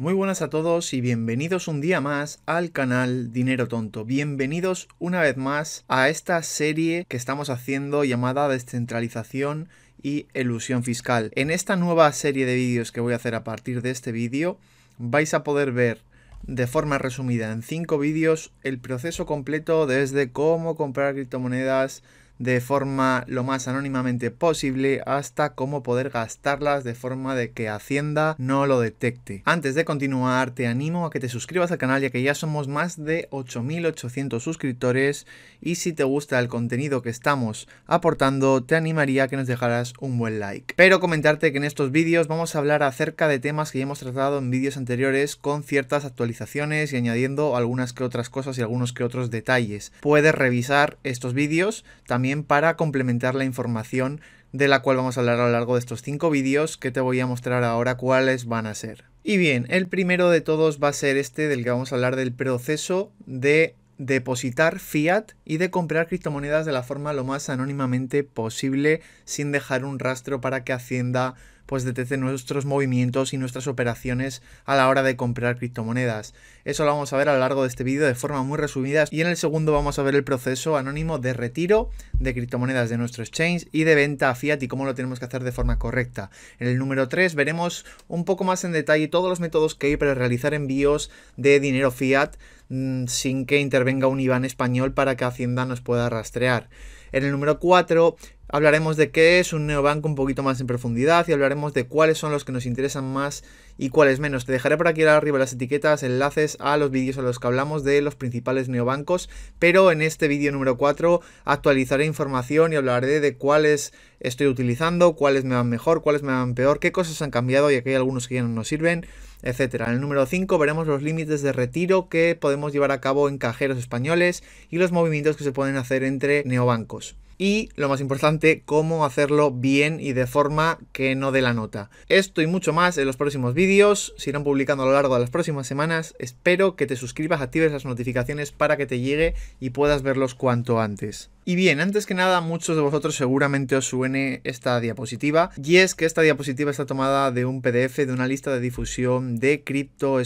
Muy buenas a todos y bienvenidos un día más al canal Dinero Tonto. Bienvenidos una vez más a esta serie que estamos haciendo llamada Descentralización y Elusión Fiscal. En esta nueva serie de vídeos que voy a hacer a partir de este vídeo vais a poder ver de forma resumida en 5 vídeos el proceso completo desde cómo comprar criptomonedas, de forma lo más anónimamente posible hasta cómo poder gastarlas de forma de que Hacienda no lo detecte. Antes de continuar te animo a que te suscribas al canal ya que ya somos más de 8.800 suscriptores y si te gusta el contenido que estamos aportando te animaría a que nos dejaras un buen like. Pero comentarte que en estos vídeos vamos a hablar acerca de temas que ya hemos tratado en vídeos anteriores con ciertas actualizaciones y añadiendo algunas que otras cosas y algunos que otros detalles. Puedes revisar estos vídeos también para complementar la información de la cual vamos a hablar a lo largo de estos cinco vídeos que te voy a mostrar ahora cuáles van a ser. Y bien, el primero de todos va a ser este del que vamos a hablar del proceso de depositar fiat y de comprar criptomonedas de la forma lo más anónimamente posible sin dejar un rastro para que Hacienda pues detecte nuestros movimientos y nuestras operaciones a la hora de comprar criptomonedas. Eso lo vamos a ver a lo largo de este vídeo de forma muy resumida y en el segundo vamos a ver el proceso anónimo de retiro de criptomonedas de nuestro exchange y de venta a fiat y cómo lo tenemos que hacer de forma correcta. En el número 3 veremos un poco más en detalle todos los métodos que hay para realizar envíos de dinero fiat mm, sin que intervenga un IBAN español para que Hacienda nos pueda rastrear. En el número 4 hablaremos de qué es un neobanco un poquito más en profundidad y hablaremos de cuáles son los que nos interesan más y cuáles menos. Te dejaré por aquí arriba las etiquetas, enlaces a los vídeos a los que hablamos de los principales neobancos, pero en este vídeo número 4 actualizaré información y hablaré de cuáles estoy utilizando, cuáles me van mejor, cuáles me van peor, qué cosas han cambiado y aquí hay algunos que ya no nos sirven, etcétera. En el número 5 veremos los límites de retiro que podemos llevar a cabo en cajeros españoles y los movimientos que se pueden hacer entre neobancos y, lo más importante, cómo hacerlo bien y de forma que no dé la nota. Esto y mucho más en los próximos vídeos, se irán publicando a lo largo de las próximas semanas. Espero que te suscribas, actives las notificaciones para que te llegue y puedas verlos cuanto antes. Y bien, antes que nada, muchos de vosotros seguramente os suene esta diapositiva, y es que esta diapositiva está tomada de un PDF de una lista de difusión de Crypto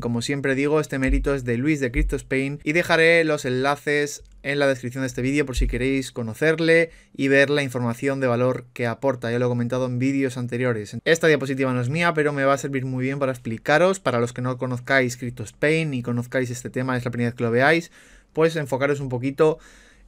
Como siempre digo, este mérito es de Luis de Crypto y dejaré los enlaces en la descripción de este vídeo por si queréis conocerle y ver la información de valor que aporta. Ya lo he comentado en vídeos anteriores. Esta diapositiva no es mía, pero me va a servir muy bien para explicaros. Para los que no conozcáis CryptoSpain y conozcáis este tema, es la primera vez que lo veáis, pues enfocaros un poquito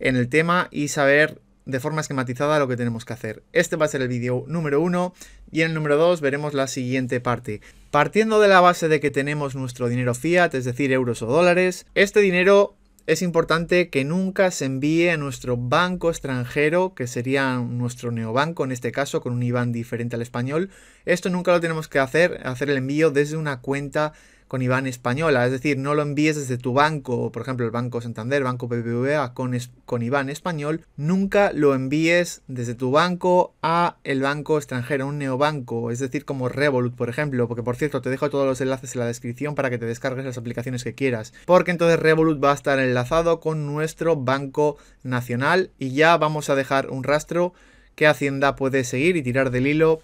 en el tema y saber de forma esquematizada lo que tenemos que hacer. Este va a ser el vídeo número uno y en el número dos veremos la siguiente parte. Partiendo de la base de que tenemos nuestro dinero fiat, es decir, euros o dólares, este dinero es importante que nunca se envíe a nuestro banco extranjero, que sería nuestro neobanco, en este caso con un IBAN diferente al español. Esto nunca lo tenemos que hacer, hacer el envío desde una cuenta con IBAN española, es decir, no lo envíes desde tu banco, por ejemplo, el Banco Santander, Banco BBVA con, con IBAN español, nunca lo envíes desde tu banco a el banco extranjero, un neobanco, es decir, como Revolut, por ejemplo, porque por cierto, te dejo todos los enlaces en la descripción para que te descargues las aplicaciones que quieras, porque entonces Revolut va a estar enlazado con nuestro Banco Nacional y ya vamos a dejar un rastro que Hacienda puede seguir y tirar del hilo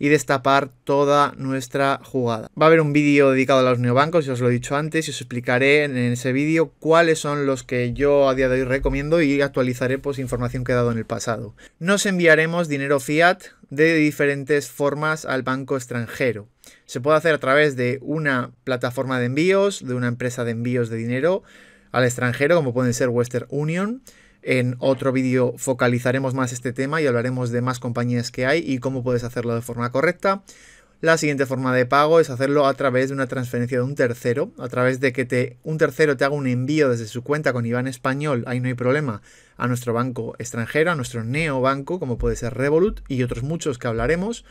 y destapar toda nuestra jugada. Va a haber un vídeo dedicado a los neobancos, ya os lo he dicho antes, y os explicaré en ese vídeo cuáles son los que yo a día de hoy recomiendo y actualizaré pues información que he dado en el pasado. Nos enviaremos dinero fiat de diferentes formas al banco extranjero. Se puede hacer a través de una plataforma de envíos, de una empresa de envíos de dinero al extranjero, como pueden ser Western Union, en otro vídeo focalizaremos más este tema y hablaremos de más compañías que hay y cómo puedes hacerlo de forma correcta. La siguiente forma de pago es hacerlo a través de una transferencia de un tercero, a través de que te, un tercero te haga un envío desde su cuenta con IBAN español, ahí no hay problema, a nuestro banco extranjero, a nuestro neobanco, como puede ser Revolut y otros muchos que hablaremos.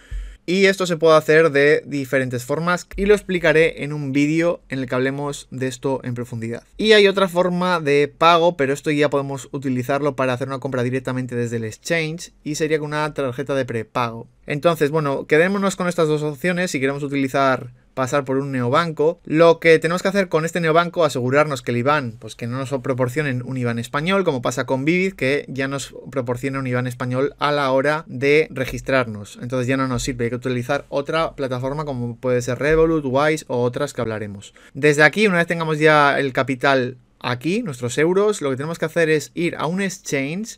Y esto se puede hacer de diferentes formas y lo explicaré en un vídeo en el que hablemos de esto en profundidad. Y hay otra forma de pago, pero esto ya podemos utilizarlo para hacer una compra directamente desde el exchange y sería con una tarjeta de prepago. Entonces, bueno, quedémonos con estas dos opciones si queremos utilizar pasar por un neobanco. Lo que tenemos que hacer con este neobanco, asegurarnos que el IBAN, pues que no nos proporcionen un IBAN español, como pasa con Vivid, que ya nos proporciona un IBAN español a la hora de registrarnos. Entonces ya no nos sirve, hay que utilizar otra plataforma como puede ser Revolut, Wise o otras que hablaremos. Desde aquí, una vez tengamos ya el capital aquí, nuestros euros, lo que tenemos que hacer es ir a un exchange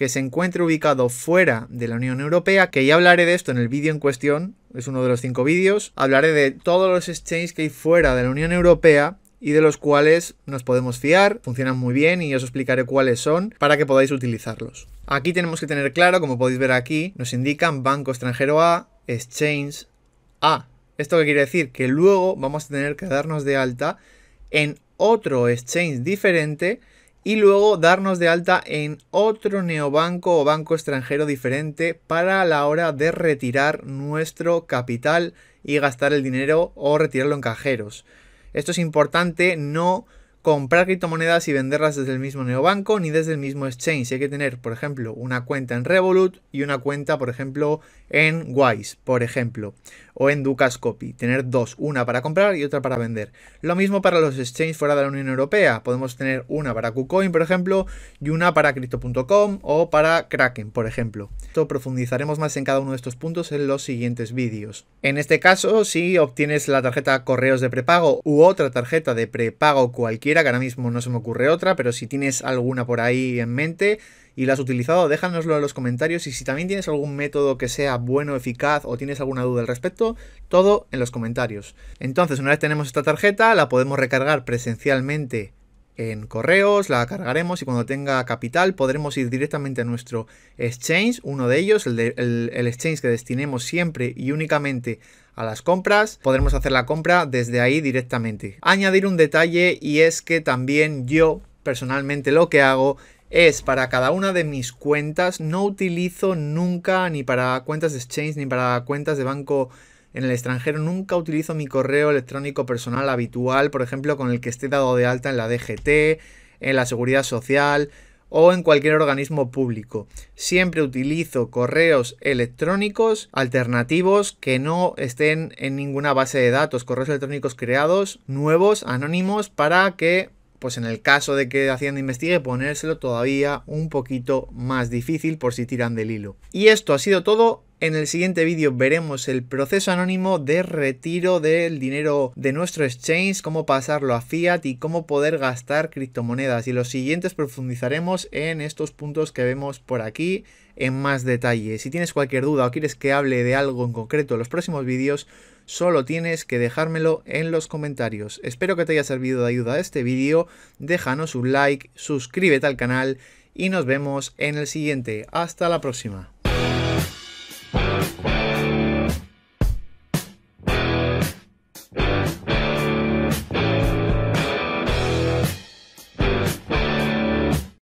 que se encuentre ubicado fuera de la Unión Europea, que ya hablaré de esto en el vídeo en cuestión, es uno de los cinco vídeos, hablaré de todos los exchanges que hay fuera de la Unión Europea y de los cuales nos podemos fiar, funcionan muy bien y os explicaré cuáles son para que podáis utilizarlos. Aquí tenemos que tener claro, como podéis ver aquí, nos indican banco extranjero A, exchange A. ¿Esto qué quiere decir? Que luego vamos a tener que darnos de alta en otro exchange diferente y luego darnos de alta en otro neobanco o banco extranjero diferente para la hora de retirar nuestro capital y gastar el dinero o retirarlo en cajeros. Esto es importante, no comprar criptomonedas y venderlas desde el mismo neobanco ni desde el mismo exchange. Hay que tener, por ejemplo, una cuenta en Revolut y una cuenta, por ejemplo, en Wise, por ejemplo, o en Ducas Copy. Tener dos, una para comprar y otra para vender. Lo mismo para los exchanges fuera de la Unión Europea. Podemos tener una para KuCoin, por ejemplo, y una para Crypto.com o para Kraken, por ejemplo. Esto profundizaremos más en cada uno de estos puntos en los siguientes vídeos. En este caso, si obtienes la tarjeta correos de prepago u otra tarjeta de prepago cualquier que ahora mismo no se me ocurre otra, pero si tienes alguna por ahí en mente y la has utilizado, déjanoslo en los comentarios y si también tienes algún método que sea bueno, eficaz o tienes alguna duda al respecto, todo en los comentarios. Entonces, una vez tenemos esta tarjeta, la podemos recargar presencialmente en correos, la cargaremos y cuando tenga capital podremos ir directamente a nuestro exchange, uno de ellos, el, el, exchange que destinemos siempre y únicamente a las compras, podremos hacer la compra desde ahí directamente. Añadir un detalle y es que también yo personalmente lo que hago es para cada una de mis cuentas no utilizo nunca ni para cuentas de exchange ni para cuentas de banco en el extranjero nunca utilizo mi correo electrónico personal habitual, por ejemplo, con el que esté dado de alta en la DGT, en la Seguridad Social o en cualquier organismo público. Siempre utilizo correos electrónicos alternativos que no estén en ninguna base de datos, correos electrónicos creados, nuevos, anónimos, para que pues en el caso de que Hacienda investigue, ponérselo todavía un poquito más difícil por si tiran del hilo. Y esto ha sido todo en el siguiente vídeo veremos el proceso anónimo de retiro del dinero de nuestro exchange, cómo pasarlo a fiat y cómo poder gastar criptomonedas. Y los siguientes profundizaremos en estos puntos que vemos por aquí en más detalle. Si tienes cualquier duda o quieres que hable de algo en concreto en los próximos vídeos, solo tienes que dejármelo en los comentarios. Espero que te haya servido de ayuda este vídeo, déjanos un like, suscríbete al canal y nos vemos en el siguiente. Hasta la próxima.